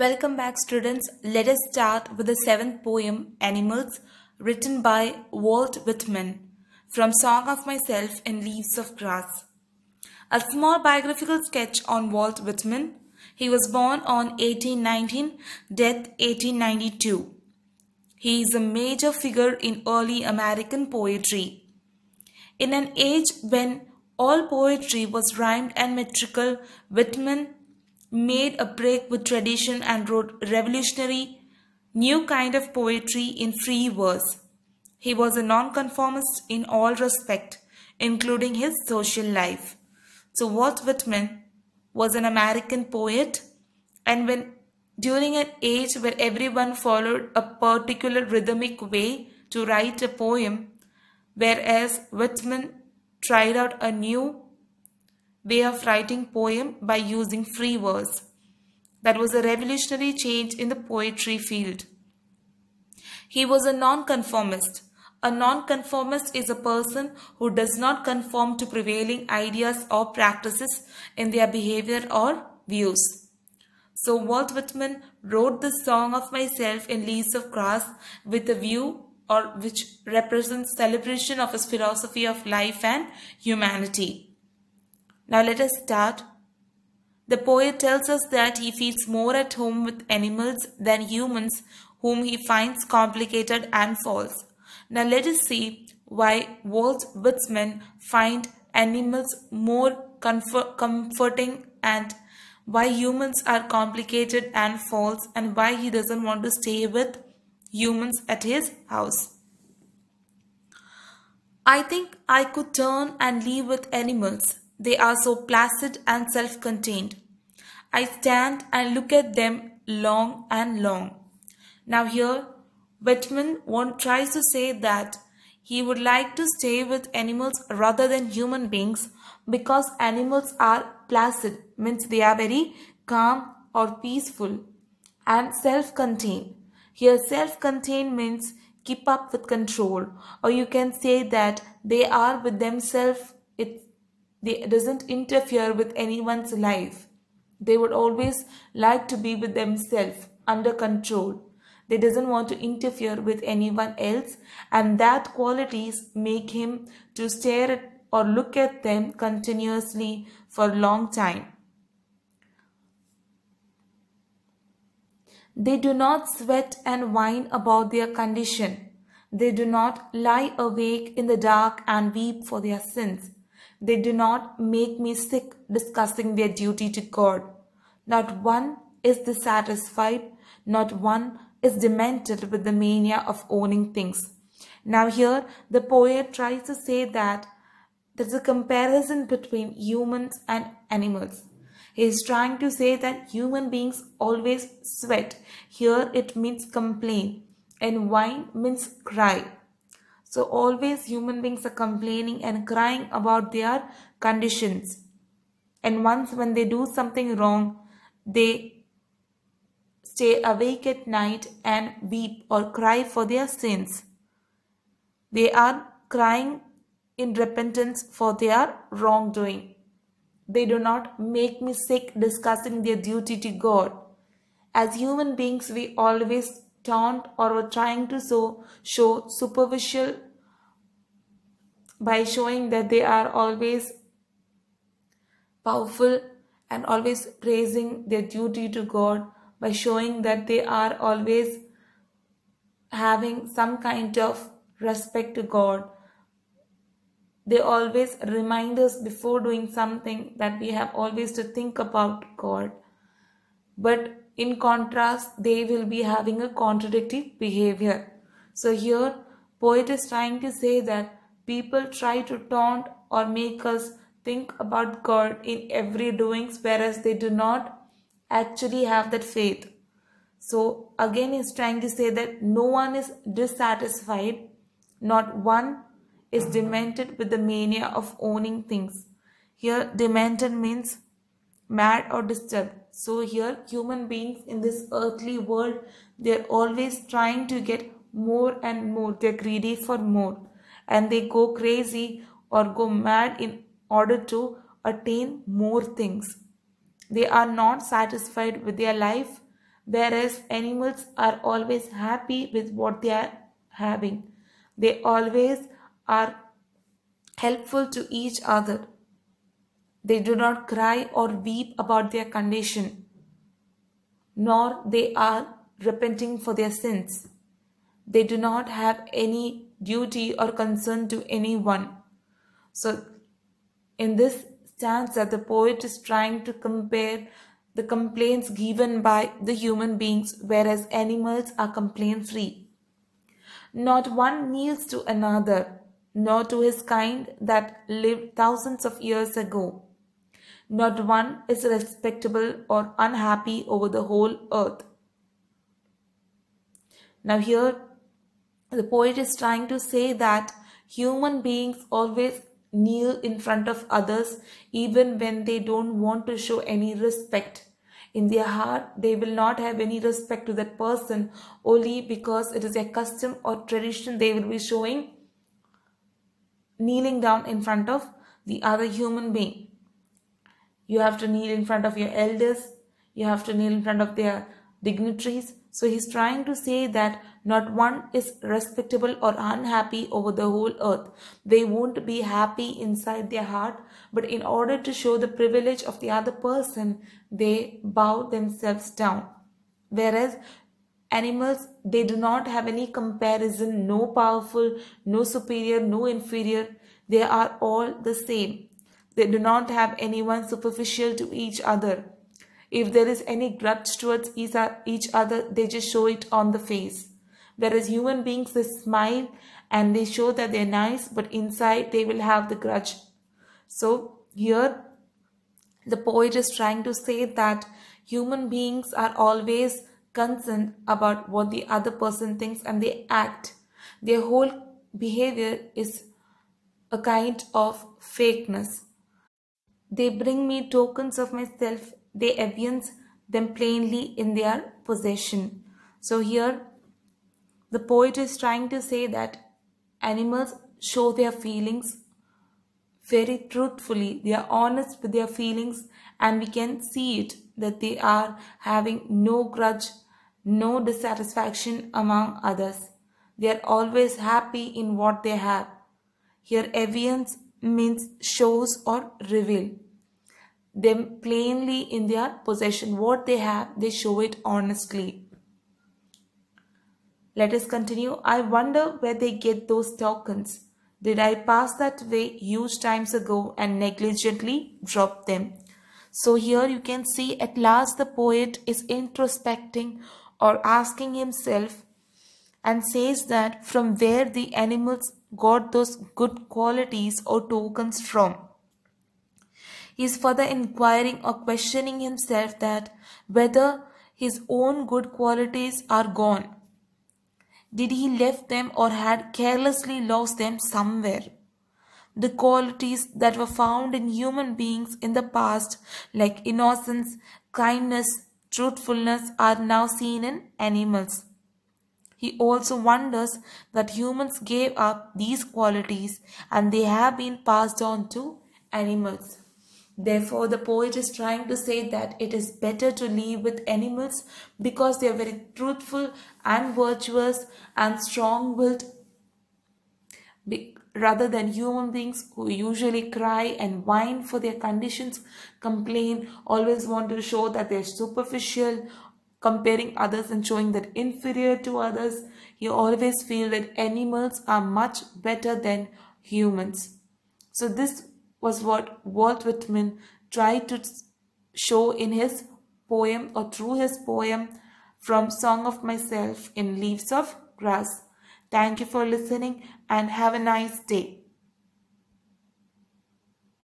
Welcome back students. Let us start with the seventh poem, Animals, written by Walt Whitman from Song of Myself and Leaves of Grass. A small biographical sketch on Walt Whitman. He was born on 1819, death 1892. He is a major figure in early American poetry. In an age when all poetry was rhymed and metrical, Whitman made a break with tradition and wrote revolutionary, new kind of poetry in free verse. He was a nonconformist in all respect, including his social life. So Walt Whitman was an American poet and when during an age where everyone followed a particular rhythmic way to write a poem, whereas Whitman tried out a new way of writing poem by using free verse. That was a revolutionary change in the poetry field. He was a nonconformist. A nonconformist is a person who does not conform to prevailing ideas or practices in their behavior or views. So Walt Whitman wrote the song of myself in leaves of grass with a view or which represents celebration of his philosophy of life and humanity. Now let us start. The poet tells us that he feels more at home with animals than humans whom he finds complicated and false. Now let us see why Walt Whitman find animals more comforting and why humans are complicated and false and why he doesn't want to stay with humans at his house. I think I could turn and live with animals. They are so placid and self-contained. I stand and look at them long and long. Now here, Whitman one tries to say that he would like to stay with animals rather than human beings because animals are placid, means they are very calm or peaceful and self-contained. Here self-contained means keep up with control or you can say that they are with themselves it, they doesn't interfere with anyone's life. They would always like to be with themselves, under control. They doesn't want to interfere with anyone else and that qualities make him to stare at or look at them continuously for a long time. They do not sweat and whine about their condition. They do not lie awake in the dark and weep for their sins. They do not make me sick discussing their duty to God. Not one is dissatisfied, not one is demented with the mania of owning things. Now, here the poet tries to say that there's a comparison between humans and animals. He is trying to say that human beings always sweat. Here it means complain, and whine means cry. So always human beings are complaining and crying about their conditions. And once when they do something wrong, they stay awake at night and weep or cry for their sins. They are crying in repentance for their wrongdoing. They do not make me sick discussing their duty to God. As human beings, we always taunt or were trying to show show superficial by showing that they are always powerful and always praising their duty to God by showing that they are always having some kind of respect to God. They always remind us before doing something that we have always to think about God. But in contrast, they will be having a contradictory behavior. So here, poet is trying to say that people try to taunt or make us think about God in every doings, whereas they do not actually have that faith. So again, he's trying to say that no one is dissatisfied, not one is demented with the mania of owning things. Here, demented means mad or disturbed. So here human beings in this earthly world, they're always trying to get more and more. They're greedy for more and they go crazy or go mad in order to attain more things. They are not satisfied with their life whereas animals are always happy with what they are having. They always are helpful to each other. They do not cry or weep about their condition, nor they are repenting for their sins. They do not have any duty or concern to anyone. So, in this stanza, the poet is trying to compare the complaints given by the human beings, whereas animals are complaint free. Not one kneels to another, nor to his kind that lived thousands of years ago not one is respectable or unhappy over the whole earth. Now, here the poet is trying to say that human beings always kneel in front of others even when they don't want to show any respect. In their heart, they will not have any respect to that person only because it is a custom or tradition they will be showing kneeling down in front of the other human being. You have to kneel in front of your elders. You have to kneel in front of their dignitaries. So he's trying to say that not one is respectable or unhappy over the whole earth. They won't be happy inside their heart, but in order to show the privilege of the other person, they bow themselves down. Whereas animals, they do not have any comparison, no powerful, no superior, no inferior. They are all the same. They do not have anyone superficial to each other. If there is any grudge towards each other, they just show it on the face. Whereas human beings, they smile and they show that they're nice, but inside they will have the grudge. So here, the poet is trying to say that human beings are always concerned about what the other person thinks and they act. Their whole behavior is a kind of fakeness. They bring me tokens of myself. They evince them plainly in their possession. So here, the poet is trying to say that animals show their feelings very truthfully. They are honest with their feelings and we can see it that they are having no grudge, no dissatisfaction among others. They are always happy in what they have. Here evidence means shows or reveal them plainly in their possession. What they have, they show it honestly. Let us continue. I wonder where they get those tokens. Did I pass that way huge times ago and negligently drop them? So here you can see at last the poet is introspecting or asking himself and says that from where the animals got those good qualities or tokens from. He is further inquiring or questioning himself that whether his own good qualities are gone. Did he left them or had carelessly lost them somewhere? the qualities that were found in human beings in the past, like innocence, kindness, truthfulness, are now seen in animals. He also wonders that humans gave up these qualities and they have been passed on to animals. Therefore, the poet is trying to say that it is better to live with animals because they are very truthful and virtuous and strong willed rather than human beings who usually cry and whine for their conditions, complain, always want to show that they're superficial comparing others and showing that inferior to others. You always feel that animals are much better than humans. So this was what Walt Whitman tried to show in his poem or through his poem from Song of Myself in Leaves of Grass. Thank you for listening and have a nice day.